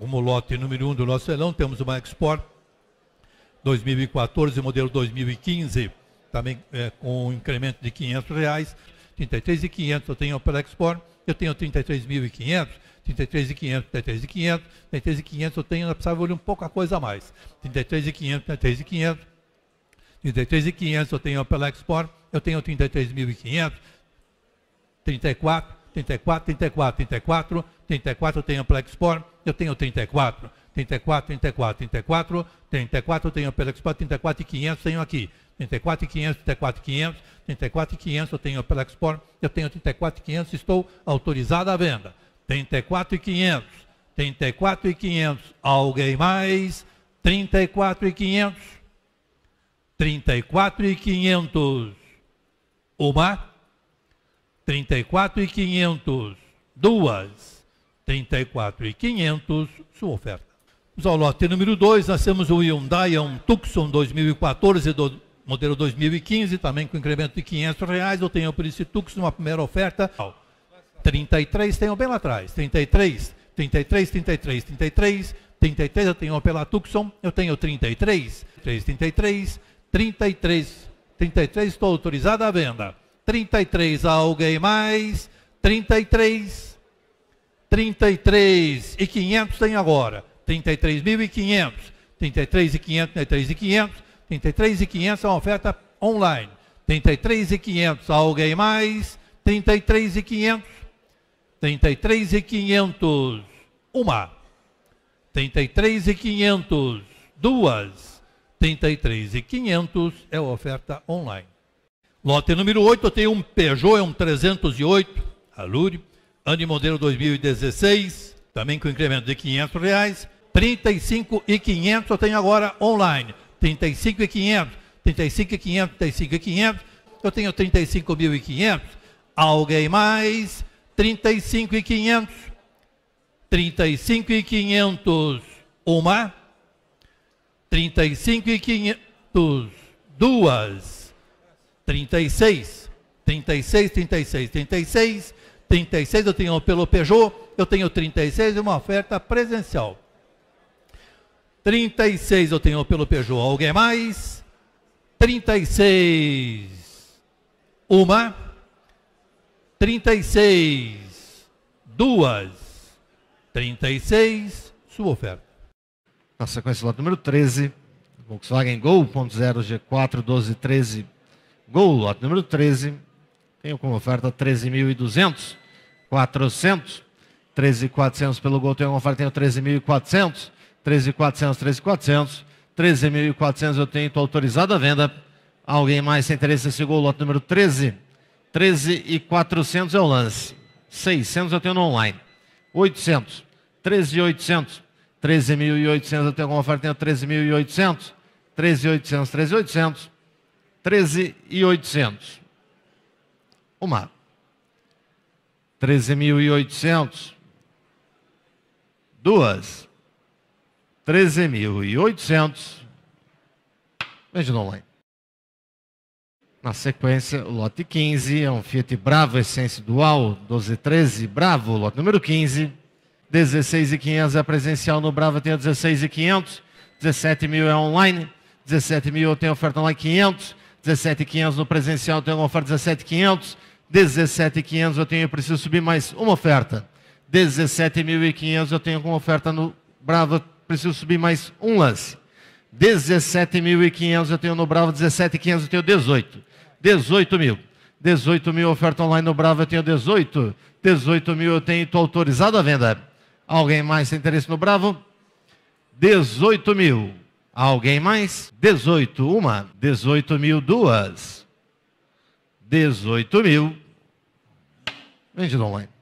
como lote número 1 um do nosso leilão, temos uma Export 2014, modelo 2015, também é, com um incremento de 500 reais, 33.500 eu tenho pela Export, eu tenho 33.500, 33.500, 33.500, 33.500 eu tenho, eu precisava olhar um pouco a coisa a mais, 33.500, 33.500, 33.500 eu tenho pela Export, eu tenho 33.500, 34, 34, 34, 34, 34 tenho Amplexport, eu tenho 34. 34, 34, 34, 34 tenho Amplexport, 34 e 500 tenho aqui. 34 e 500, 34 e 500, 34 e 500 eu tenho Amplexport, eu tenho 34 e 500, estou autorizado à venda. 34 e 500, 34 e 500, alguém mais? 34 e 500, 34 e 500, uma 34,500. duas, 34,500. sua oferta. Vamos ao lote número 2, nós temos o Hyundai, é um Tucson 2014, do, modelo 2015, também com incremento de 500 reais, eu tenho por esse Tucson uma primeira oferta, 33, tenho bem lá atrás, 33, 33, 33, 33, 33, eu tenho pela Tucson, eu tenho 33, 33, 33, 33, estou autorizado à venda. 33. Alguém mais? 33. 33 e 500 tem agora. 33.500. 33 e 500, 33 e 500. 33 e 500 é uma oferta online. 33 e 500. Alguém mais? 33 e 500. 33 e 500. Uma. 33 e 500. Duas. 33 e 500 é a oferta online. Lote número 8, eu tenho um Peugeot, é um 308, Alure, ano e modelo 2016, também com incremento de 500 reais. 35 e 500 eu tenho agora online. 35 e 500, 35 e 500, 35 e 500. Eu tenho 35.500. Alguém mais? 35 e 500. 35 e 500, uma. 35 e 500, duas. 36. 36, 36, 36, 36. Eu tenho pelo Peugeot, eu tenho 36 e uma oferta presencial. 36 eu tenho pelo Peugeot. Alguém mais? 36. Uma. 36. Duas. 36. Sua oferta. Na sequência, lá número 13. Volkswagen Gol 1.0 G4 1213 Gol, lote número 13. Tenho como oferta 13.200, 400. 13.400 pelo gol, tenho uma oferta, tenho 13.400. 13.400, 13.400. 13.400 eu tenho, estou autorizado a venda. Alguém mais tem interesse nesse gol, lote número 13? 13.400 é o lance. 600 eu tenho no online. 800, 13,800. 13.800 eu tenho alguma oferta, tenho 13.800. 13.800, 13.800. 13,800. Uma. 13.800. Duas. 13.800. Veja no online. Na sequência, o lote 15 é um Fiat Bravo Essence Dual 1213 Bravo, lote número 15. 16.500 é presencial no Bravo, tem 16.500. 17 mil é online. 17 mil eu tenho oferta online 500. 17,500 no presencial, eu tenho uma oferta 17,500. 17,500 eu tenho, eu preciso subir mais uma oferta. 17.500 eu tenho uma oferta no Brava, preciso subir mais um lance. 17.500 eu tenho no Bravo, 17.500 eu tenho 18. 18 mil. 18 mil oferta online no Bravo, eu tenho 18. 18 mil eu tenho, estou autorizado a venda. Alguém mais tem interesse no Bravo? 18 mil. Alguém mais? 18, uma. 18 mil, duas. 18 mil. Vende online.